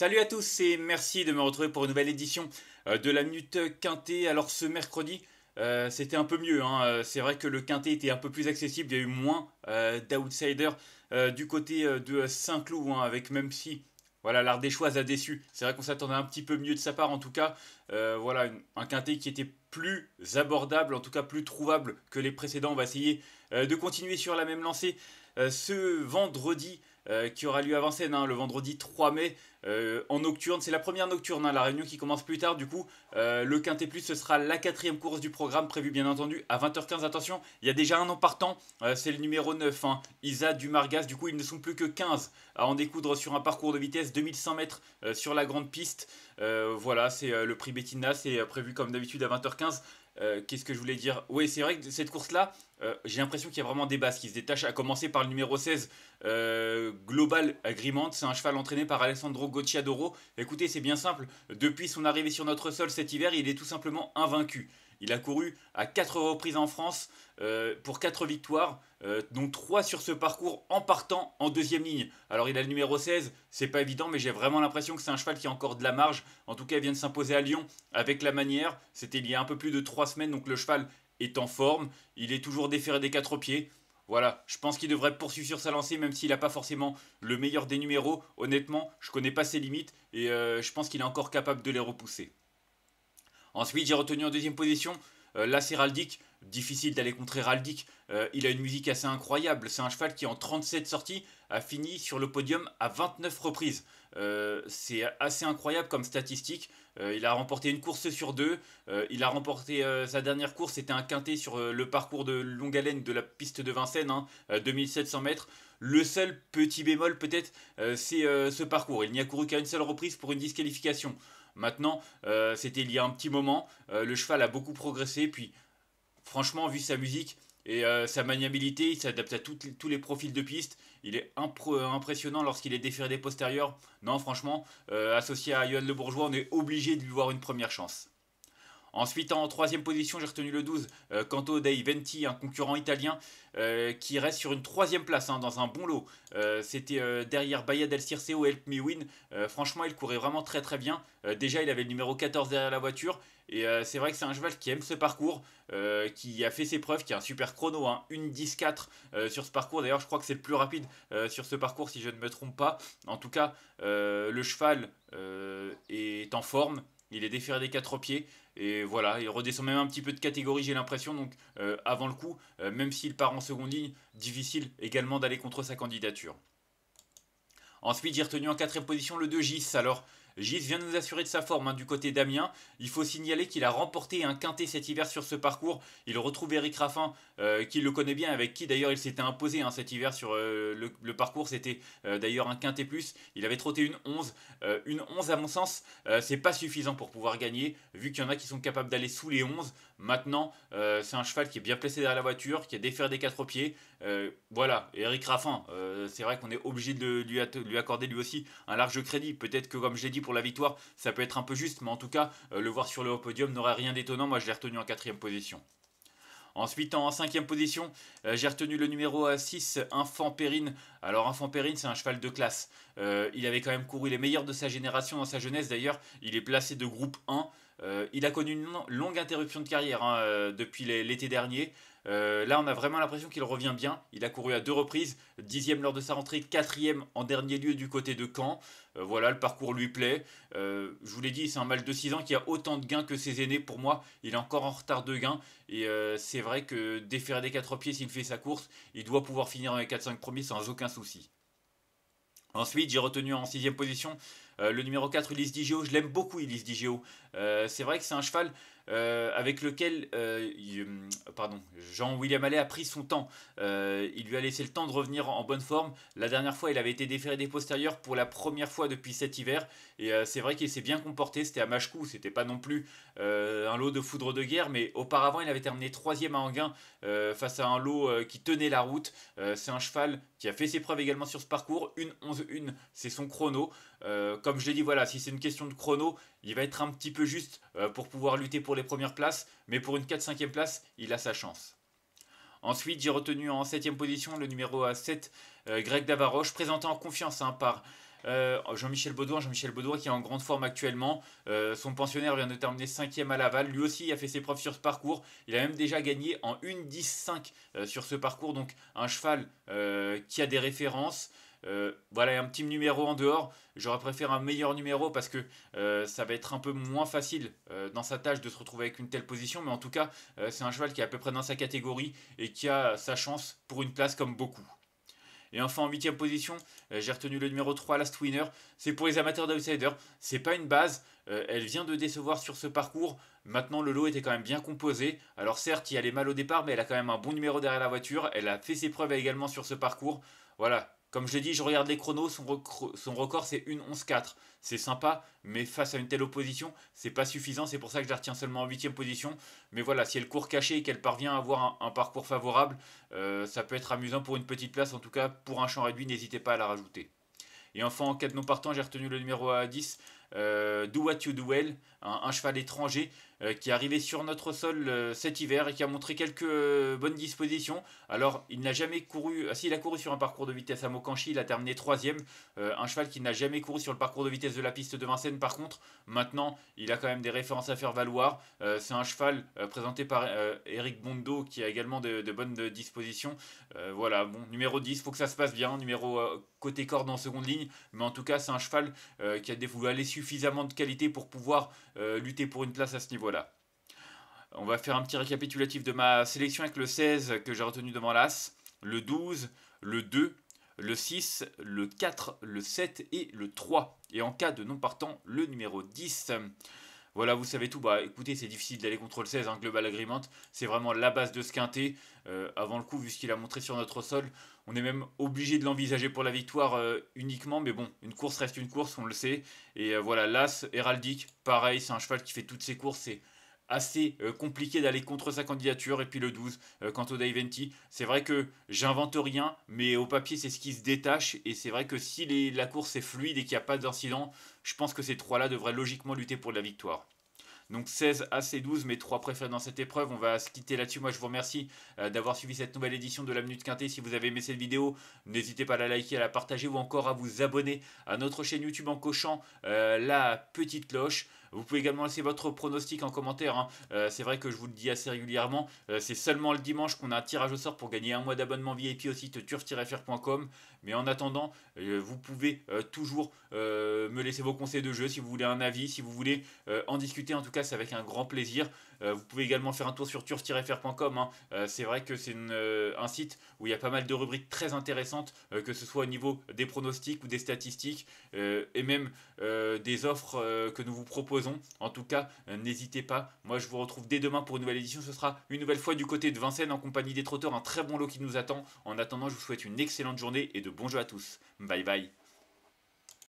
Salut à tous et merci de me retrouver pour une nouvelle édition euh, de la Minute Quintée. Alors ce mercredi, euh, c'était un peu mieux. Hein. Euh, c'est vrai que le Quintée était un peu plus accessible. Il y a eu moins d'outsiders du côté de Saint-Cloud, hein, avec même si voilà, l'Ardéchoise a déçu. C'est vrai qu'on s'attendait un petit peu mieux de sa part, en tout cas. voilà, un Quintet qui était plus abordable, en tout cas plus trouvable que les précédents. On va essayer de continuer sur la même lancée ce vendredi. Euh, qui aura lieu avant scène, hein, le vendredi 3 mai euh, en nocturne. C'est la première nocturne, hein, la réunion qui commence plus tard. Du coup, euh, le Quintet Plus, ce sera la quatrième course du programme, prévue bien entendu à 20h15. Attention, il y a déjà un an partant, c'est le numéro 9, Isa hein, Isa Dumargas. Du coup, ils ne sont plus que 15 à en découdre sur un parcours de vitesse 2100 mètres sur la grande piste. voilà, c'est le prix Bettina, c'est prévu comme d'habitude à 20h15. Euh, qu'est-ce que je voulais dire Oui, c'est vrai que cette course-là, euh, j'ai l'impression qu'il y a vraiment des bases qui se détachent, à commencer par le numéro 16, euh, Global Agreement. C'est un cheval entraîné par Alessandro Gocciadoro. Écoutez, c'est bien simple. Depuis son arrivée sur notre sol cet hiver, il est tout simplement invaincu. Il a couru à 4 reprises en France euh, pour 4 victoires, Donc euh, dont 3 sur ce parcours en partant en deuxième ligne. Alors il a le numéro 16, c'est pas évident, mais j'ai vraiment l'impression que c'est un cheval qui a encore de la marge. En tout cas, il vient de s'imposer à Lyon avec la manière. C'était il y a un peu plus de 3 semaines, donc le cheval est en forme. Il est toujours déféré des 4 pieds. Voilà, je pense qu'il devrait poursuivre sur sa lancée, même s'il n'a pas forcément le meilleur des numéros. Honnêtement, je connais pas ses limites et euh, je pense qu'il est encore capable de les repousser. Ensuite, j'ai retenu en deuxième position, euh, là c'est Difficile d'aller contre Raldic. Euh, il a une musique assez incroyable. C'est un cheval qui, en 37 sorties, a fini sur le podium à 29 reprises. Euh, c'est assez incroyable comme statistique. Euh, il a remporté une course sur deux. il a remporté sa dernière course, c'était un quintet sur le parcours de longue haleine de la piste de Vincennes, 2700 hein, mètres. Le seul petit bémol peut-être, c'est ce parcours. Il n'y a couru qu'à une seule reprise pour une disqualification. Maintenant, euh, c'était il y a un petit moment. Euh, le cheval a beaucoup progressé. Puis, franchement, vu sa musique et euh, sa maniabilité, il s'adapte à tous les profils de piste. Il est impressionnant lorsqu'il est déféré des postérieurs. Non, franchement, associé à Yohan Le Bourgeois, on est obligé de lui voir une première chance. Ensuite, en troisième position, j'ai retenu le 12, euh, dei Venti, un concurrent italien euh, qui reste sur une troisième place hein, dans un bon lot. Euh, c'était euh, derrière Bahia del Circeo Help Me Win. franchement, il courait vraiment très très bien. déjà, il avait le numéro 14 derrière la voiture. Et c'est vrai que c'est un cheval qui aime ce parcours, qui a fait ses preuves, qui a un super chrono, hein, une 10-4 sur ce parcours. D'ailleurs, je crois que c'est le plus rapide sur ce parcours, si je ne me trompe pas. En tout cas, le cheval est en forme. Il est déféré des quatre pieds. Et voilà, il redescend même un petit peu de catégorie, j'ai l'impression. Donc, euh, avant le coup, euh, même s'il part en seconde ligne, difficile également d'aller contre sa candidature. Ensuite, j'ai retenu en quatrième position le 2 Gis. Alors, Gilles vient de nous assurer de sa forme hein, du côté d'Amiens. Il faut signaler qu'il a remporté un quintet cet hiver sur ce parcours. Il retrouve Eric Raffin, euh, qui le connaît bien, avec qui d'ailleurs il s'était imposé hein, cet hiver sur euh, le, parcours. C'était euh, d'ailleurs un quintet plus. Il avait trotté une 11. une 11, à mon sens, c'est pas suffisant pour pouvoir gagner, vu qu'il y en a qui sont capables d'aller sous les 11. Maintenant, c'est un cheval qui est bien placé derrière la voiture, qui a déféré des quatre pieds. voilà, Eric Raffin, c'est vrai qu'on est obligé de lui, lui accorder lui aussi un large crédit. Peut-être que, comme je l'ai dit, pour la victoire, ça peut être un peu juste, mais en tout cas, euh, le voir sur le haut podium n'aurait rien d'étonnant. Moi, je l'ai retenu en quatrième position. Ensuite, en cinquième position, euh, j'ai retenu le numéro 6, euh, Infant Perrine. Alors, Infant Perrine, c'est un cheval de classe. il avait quand même couru les meilleurs de sa génération dans sa jeunesse. D'ailleurs, il est placé de groupe 1. il a connu une longue interruption de carrière hein, depuis l'été dernier. Euh, là, on a vraiment l'impression qu'il revient bien. Il a couru à deux reprises, dixième lors de sa rentrée, quatrième en dernier lieu du côté de Caen. Euh, voilà, le parcours lui plaît. Euh, je vous l'ai dit, c'est un mal de 6 ans qui a autant de gains que ses aînés. Pour moi, il est encore en retard de gains. Et c'est vrai que déférer des 4 pieds, s'il fait sa course, il doit pouvoir finir dans les 4-5 premiers sans aucun souci. Ensuite, j'ai retenu en sixième position le numéro 4, Ulysse Dijo. Je l'aime beaucoup, Ulysse Dijo. c'est vrai que c'est un cheval euh, avec lequel euh, euh, pardon, Jean-William Allais a pris son temps. il lui a laissé le temps de revenir en bonne forme. La dernière fois, il avait été déféré des postérieurs pour la première fois depuis cet hiver. Et c'est vrai qu'il s'est bien comporté. C'était à Machecou, c'était pas non plus un lot de foudre de guerre, mais auparavant, il avait terminé troisième à Anguin face à un lot qui tenait la route. c'est un cheval qui a fait ses preuves également sur ce parcours. Une 11-1, c'est son chrono. comme je l'ai dit, voilà, si c'est une question de chrono, il va être un petit peu juste pour pouvoir lutter pour les premières places, mais pour une 4-5e place, il a sa chance. Ensuite, j'ai retenu en 7 position le numéro à 7, grec euh, Greg Davaroche, présenté en confiance hein, par euh, Jean-Michel Baudouin. Jean-Michel Baudouin qui est en grande forme actuellement. Euh, son pensionnaire vient de terminer 5 e à Laval. Lui aussi a fait ses preuves sur ce parcours. Il a même déjà gagné en 1-10-5 sur ce parcours. Donc un cheval qui a des références y euh, voilà, un petit numéro en dehors. J'aurais préféré un meilleur numéro parce que euh, ça va être un peu moins facile euh, dans sa tâche de se retrouver avec une telle position. Mais en tout cas, c'est un cheval qui est à peu près dans sa catégorie et qui a sa chance pour une place comme beaucoup. Et enfin en huitième position, j'ai retenu le numéro 3, Last Winner. C'est pour les amateurs d'outsiders. C'est pas une base. elle vient de décevoir sur ce parcours. Maintenant, le lot était quand même bien composé. Alors certes, il allait mal au départ, mais elle a quand même un bon numéro derrière la voiture. Elle a fait ses preuves également sur ce parcours. Voilà, comme je l'ai dit, je regarde les chronos, son, record c'est 1-11-4. C'est sympa, mais face à une telle opposition, c'est pas suffisant, c'est pour ça que je la retiens seulement en 8 position. Mais voilà, si elle court cachée et qu'elle parvient à avoir un, parcours favorable, euh, ça peut être amusant pour une petite place, en tout cas pour un champ réduit, n'hésitez pas à la rajouter. Et enfin, en cas de non partant, j'ai retenu le numéro 10, euh, Do What You Do Well, un cheval étranger euh, qui est arrivé sur notre sol euh, cet hiver et qui a montré quelques euh, bonnes dispositions. Alors, il n'a jamais couru. Ah, si, il a couru sur un parcours de vitesse à Mokanchi, il a terminé troisième. un cheval qui n'a jamais couru sur le parcours de vitesse de la piste de Vincennes, par contre. Maintenant, il a quand même des références à faire valoir. C'est un cheval présenté par Eric Bondo qui a également de, bonnes dispositions. voilà, bon, numéro 10, faut que ça se passe bien. Numéro côté corde en seconde ligne, mais en tout cas, c'est un cheval qui a dévoilé suffisamment de qualité pour pouvoir lutter pour une place à ce niveau voilà. On va faire un petit récapitulatif de ma sélection avec le 16 que j'ai retenu devant l'As, le 12, le 2, le 6, le 4, le 7 et le 3. Et en cas de non partant, le numéro 10. Voilà, vous savez tout. Bah écoutez, c'est difficile d'aller contre le 16, hein, Global Agreement. C'est vraiment la base de ce quintet. Euh, avant le coup, vu ce qu'il a montré sur notre sol, on est même obligé de l'envisager pour la victoire euh, uniquement. Mais bon, une course reste une course, on le sait. Et euh, voilà, l'As, Héraldique, pareil, c'est un cheval qui fait toutes ses courses assez euh, compliqué d'aller contre sa candidature. Et puis le 12, euh, quant au Venti. c'est vrai que j'invente rien, mais au papier, c'est ce qui se détache. Et c'est vrai que si la course est fluide et qu'il n'y a pas d'incident, je pense que ces trois-là devraient logiquement lutter pour la victoire. Donc 16 à c 12, mes trois préférés dans cette épreuve. On va se quitter là-dessus. Moi, je vous remercie euh, d'avoir suivi cette nouvelle édition de la Minute Quintée. Si vous avez aimé cette vidéo, n'hésitez pas à la liker, à la partager ou encore à vous abonner à notre chaîne YouTube en cochant euh, la petite cloche. Vous pouvez également laisser votre pronostic en commentaire. Hein. Euh, c'est vrai que je vous le dis assez régulièrement. c'est seulement le dimanche qu'on a un tirage au sort pour gagner un mois d'abonnement VIP au site turf-fr.com. Mais en attendant, vous pouvez toujours me laisser vos conseils de jeu si vous voulez un avis, si vous voulez en discuter en tout cas avec un grand plaisir. Euh, vous pouvez également faire un tour sur turf-fr.com. Hein. Euh, c'est vrai que c'est euh, un site où il y a pas mal de rubriques très intéressantes, que ce soit au niveau des pronostics ou des statistiques, et même des offres que nous vous proposons. En tout cas, n'hésitez pas. Moi, je vous retrouve dès demain pour une nouvelle édition. Ce sera une nouvelle fois du côté de Vincennes en compagnie des trotteurs. Un très bon lot qui nous attend. En attendant, je vous souhaite une excellente journée et de bons jeux à tous. Bye bye.